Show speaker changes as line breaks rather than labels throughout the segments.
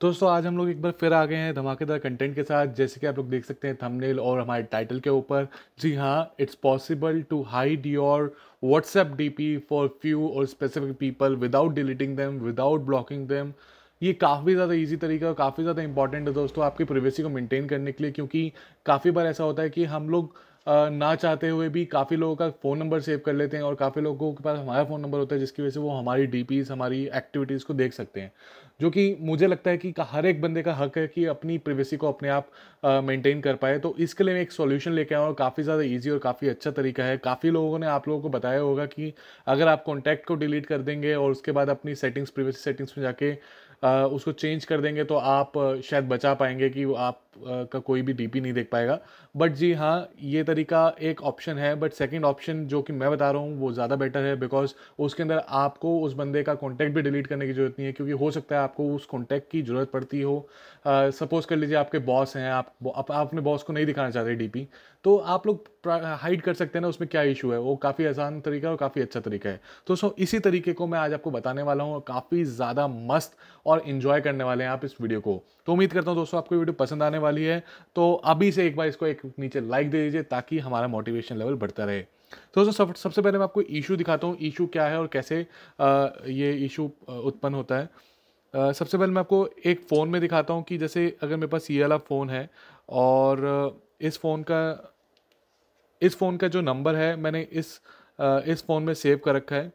दोस्तों आज हम लोग एक बार फिर आ गए हैं धमाकेदार कंटेंट के साथ जैसे कि आप लोग देख सकते हैं थंबनेल और हमारे टाइटल के ऊपर जी हाँ it's possible to hide your WhatsApp DP for few और specific people without deleting them without blocking them ये काफ़ी ज़्यादा इजी तरीका और काफ़ी ज़्यादा इंपॉर्टेंट है दोस्तों आपकी प्रिवेसी को मेंटेन करने के लिए क्योंकि काफ़ी बार ऐसा होता है कि हम लोग ना चाहते हुए भी काफ़ी लोगों का फ़ोन नंबर सेव कर लेते हैं और काफ़ी लोगों के पास हमारा फ़ोन नंबर होता है जिसकी वजह से वो हमारी डी हमारी एक्टिविटीज़ को देख सकते हैं जो कि मुझे लगता है कि हर एक बंदे का हक है कि अपनी प्रिवेसी को अपने आप मेंटेन कर पाए तो इसके लिए मैं एक सॉल्यूशन लेके आया और काफ़ी ज़्यादा इजी और काफ़ी अच्छा तरीका है काफ़ी लोगों ने आप लोगों को बताया होगा कि अगर आप कॉन्टैक्ट को डिलीट कर देंगे और उसके बाद अपनी सेटिंग्स प्रिवेसी सेटिंग्स में जाके उसको चेंज कर देंगे तो आप शायद बचा पाएंगे कि आप का कोई भी डीपी नहीं देख पाएगा बट जी हाँ ये तरीका एक ऑप्शन है बट सेकंड ऑप्शन जो कि मैं बता रहा हूँ वो ज़्यादा बेटर है बिकॉज उसके अंदर आपको उस बंदे का कॉन्टैक्ट भी डिलीट करने की ज़रूरत नहीं है क्योंकि हो सकता है आपको उस कॉन्टैक्ट की ज़रूरत पड़ती हो सपोज़ कर लीजिए आपके बॉस हैं आप, आप अपने बॉस को नहीं दिखाना चाहते डी तो आप लोग हाइड कर सकते हैं ना उसमें क्या इशू है वो काफ़ी आसान तरीका है और काफ़ी अच्छा तरीका है तो सो इसी तरीके को मैं आज आपको बताने वाला हूँ काफ़ी ज़्यादा मस्त और इन्जॉय करने वाले हैं आप इस वीडियो को तो उम्मीद करता हूँ दोस्तों आपको वीडियो पसंद आने वाली है तो अभी से एक बार इसको एक नीचे लाइक दे दीजिए ताकि हमारा मोटिवेशन लेवल बढ़ता रहे तो दोस्तों सब सबसे पहले मैं आपको इशू दिखाता हूँ इशू क्या है और कैसे आ, ये इशू उत्पन्न होता है आ, सबसे पहले मैं आपको एक फ़ोन में दिखाता हूँ कि जैसे अगर मेरे पास ये वाला फ़ोन है और इस फ़ोन का इस फ़ोन का जो नंबर है मैंने इस आ, इस फ़ोन में सेव कर रखा है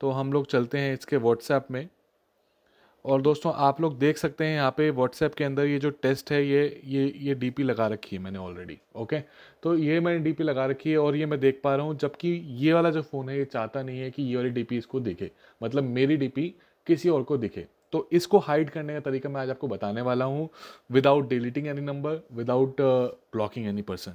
तो हम लोग चलते हैं इसके व्हाट्सएप में और दोस्तों आप लोग देख सकते हैं यहाँ पे व्हाट्सएप के अंदर ये जो टेस्ट है ये ये ये डीपी लगा रखी है मैंने ऑलरेडी ओके तो ये मैंने डीपी लगा रखी है और ये मैं देख पा रहा हूँ जबकि ये वाला जो फ़ोन है ये चाहता नहीं है कि ये वाली डीपी इसको दिखे मतलब मेरी डीपी किसी और को दिखे तो इसको हाइड करने का तरीका मैं आज आपको बताने वाला हूँ without deleting any number without blocking any person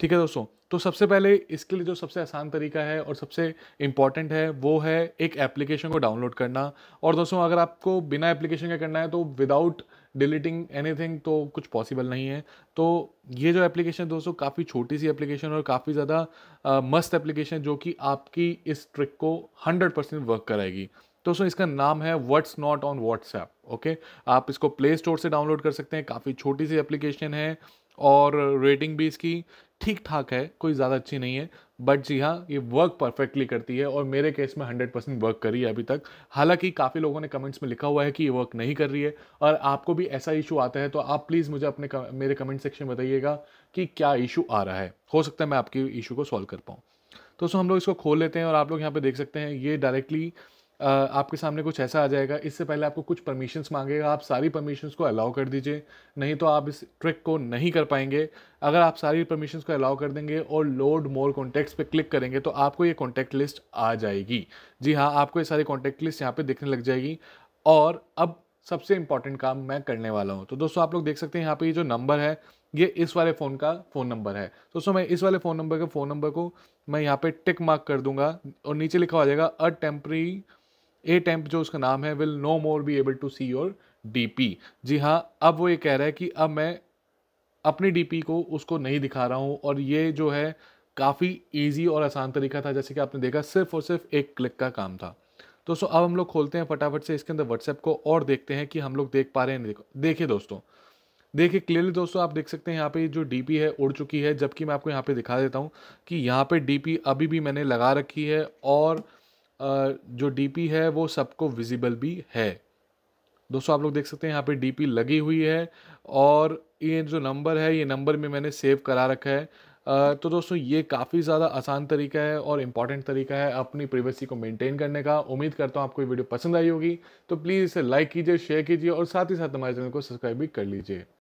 ठीक है दोस्तों तो सबसे पहले इसके लिए जो सबसे आसान तरीका है और सबसे इम्पॉर्टेंट है वो है एक एप्लीकेशन को डाउनलोड करना और दोस्तों अगर आपको बिना एप्लीकेशन का करना है तो विदाउट डिलीटिंग एनीथिंग तो कुछ पॉसिबल नहीं है तो ये जो एप्लीकेशन दोस्तों काफ़ी छोटी सी एप्लीकेशन और काफ़ी ज़्यादा मस्त एप्लीकेशन जो कि आपकी इस ट्रिक को हंड्रेड परसेंट वर्क कराएगी तो दोस्तों इसका नाम है whats not on WhatsApp okay आप इसको प्ले स्टोर से डाउनलोड कर सकते हैं काफ़ी छोटी सी एप्लीकेशन है और रेटिंग भी इसकी ठीक ठाक है कोई ज़्यादा अच्छी नहीं है बट जी हाँ ये वर्क परफेक्टली करती है और मेरे केस में हंड्रेड परसेंट वर्क करी है अभी तक हालांकि काफ़ी लोगों ने कमेंट्स में लिखा हुआ है कि ये वर्क नहीं कर रही है और आपको भी ऐसा इशू आता है तो आप प्लीज़ मुझे अपने मेरे कमेंट सेक्शन में बताइएगा कि क्या इशू आ रहा है हो सकता है मैं आपकी इशू को सॉल्व कर पाऊँ तो सो हम लोग इसको खोल लेते हैं और आप लोग यहाँ पर देख सकते हैं ये डायरेक्टली आपके सामने कुछ ऐसा आ जाएगा इससे पहले आपको कुछ परमिशंस मांगेगा आप सारी परमिशंस को अलाउ कर दीजिए नहीं तो आप इस ट्रिक को नहीं कर पाएंगे अगर आप सारी परमिशंस को अलाउ कर देंगे और लोड मोर कॉन्टैक्ट्स पे क्लिक करेंगे तो आपको ये कॉन्टैक्ट लिस्ट आ जाएगी जी हाँ आपको ये सारी कॉन्टैक्ट लिस्ट यहाँ पर दिखने लग जाएगी और अब सबसे इंपॉर्टेंट काम मैं करने वाला हूँ तो दोस्तों आप लोग देख सकते हैं यहाँ पर ये जो नंबर है ये इस वाले फ़ोन का फ़ोन नंबर है दोस्तों मैं इस वाले फ़ोन नंबर के फ़ोन नंबर को मैं यहाँ पे टिक मार्क कर दूंगा और नीचे लिखा हो जाएगा अ टेम्प्री ए टेम्प जो उसका नाम है will no more be able to see your DP जी हाँ अब वो ये कह रहा है कि अब मैं अपनी डीपी को उसको नहीं दिखा रहा हूँ और ये जो है काफ़ी ईजी और आसान तरीका था जैसे कि आपने देखा सिर्फ और सिर्फ एक क्लिक का काम था दोस्तों अब हम लोग खोलते हैं फटाफट से इसके अंदर व्हाट्सएप को और देखते हैं कि हम लोग देख पा रहे हैं देखो देखिए दोस्तों देखिए क्लियरली दोस्तों आप देख सकते हैं यहाँ पे जो डीपी है उड़ चुकी है जबकि मैं आपको यहाँ पे दिखा देता हूँ कि यहाँ पे डीपी अभी भी मैंने लगा रखी है और जो डीपी है वो सबको विजिबल भी है दोस्तों आप लोग देख सकते हैं यहाँ पे डीपी लगी हुई है और ये जो नंबर है ये नंबर में मैंने सेव करा रखा है तो दोस्तों ये काफ़ी ज़्यादा आसान तरीका है और इम्पॉर्टेंट तरीका है अपनी प्राइवेसी को मेंटेन करने का उम्मीद करता हूँ आपको ये वीडियो पसंद आई होगी तो प्लीज़ इसे लाइक कीजिए शेयर कीजिए और साथ ही साथ हमारे चैनल को सब्सक्राइब भी कर लीजिए